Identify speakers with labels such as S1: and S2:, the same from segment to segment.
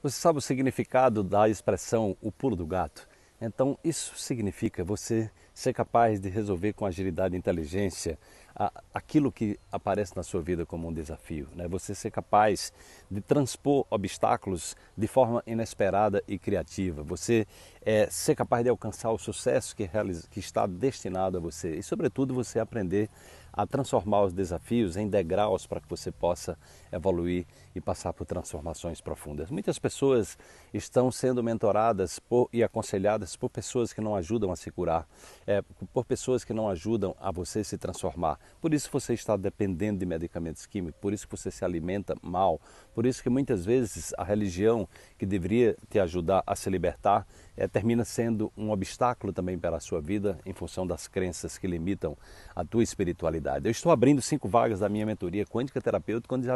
S1: Você sabe o significado da expressão o pulo do gato? Então, isso significa você ser capaz de resolver com agilidade e inteligência a, aquilo que aparece na sua vida como um desafio, né? Você ser capaz de transpor obstáculos de forma inesperada e criativa, você é, ser capaz de alcançar o sucesso que, realiza, que está destinado a você e, sobretudo, você aprender a transformar os desafios em degraus para que você possa evoluir e passar por transformações profundas. Muitas pessoas estão sendo mentoradas por, e aconselhadas por pessoas que não ajudam a se curar, é, por pessoas que não ajudam a você se transformar. Por isso você está dependendo de medicamentos químicos, por isso você se alimenta mal, por isso que muitas vezes a religião que deveria te ajudar a se libertar é, termina sendo um obstáculo também para a sua vida em função das crenças que limitam a tua espiritualidade. Eu estou abrindo cinco vagas da minha mentoria quântica terapêutica, onde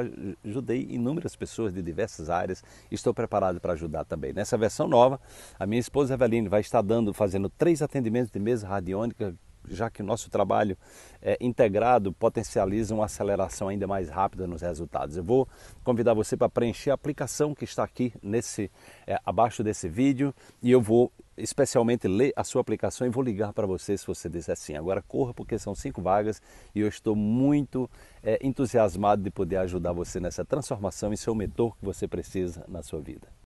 S1: ajudei inúmeras pessoas de diversas áreas. Estou preparado para ajudar também. Nessa versão nova, a minha esposa Eveline vai estar dando, fazendo três atendimentos de mesa radiônica já que nosso trabalho é integrado potencializa uma aceleração ainda mais rápida nos resultados. Eu vou convidar você para preencher a aplicação que está aqui nesse é, abaixo desse vídeo e eu vou especialmente ler a sua aplicação e vou ligar para você se você disser sim. Agora corra porque são cinco vagas e eu estou muito é, entusiasmado de poder ajudar você nessa transformação e ser o mentor que você precisa na sua vida.